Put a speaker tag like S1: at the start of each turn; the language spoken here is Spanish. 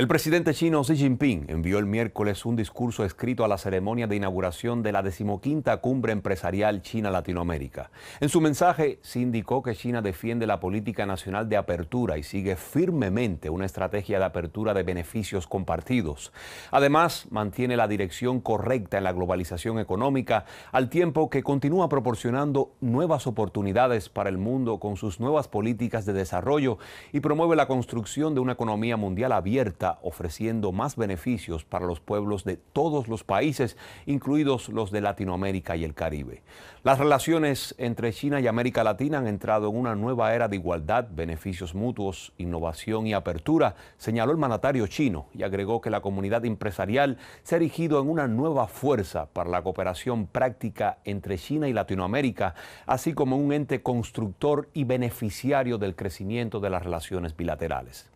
S1: El presidente chino Xi Jinping envió el miércoles un discurso escrito a la ceremonia de inauguración de la decimoquinta cumbre empresarial China-Latinoamérica. En su mensaje se indicó que China defiende la política nacional de apertura y sigue firmemente una estrategia de apertura de beneficios compartidos. Además, mantiene la dirección correcta en la globalización económica al tiempo que continúa proporcionando nuevas oportunidades para el mundo con sus nuevas políticas de desarrollo y promueve la construcción de una economía mundial abierta ofreciendo más beneficios para los pueblos de todos los países, incluidos los de Latinoamérica y el Caribe. Las relaciones entre China y América Latina han entrado en una nueva era de igualdad, beneficios mutuos, innovación y apertura, señaló el mandatario chino y agregó que la comunidad empresarial se ha erigido en una nueva fuerza para la cooperación práctica entre China y Latinoamérica, así como un ente constructor y beneficiario del crecimiento de las relaciones bilaterales.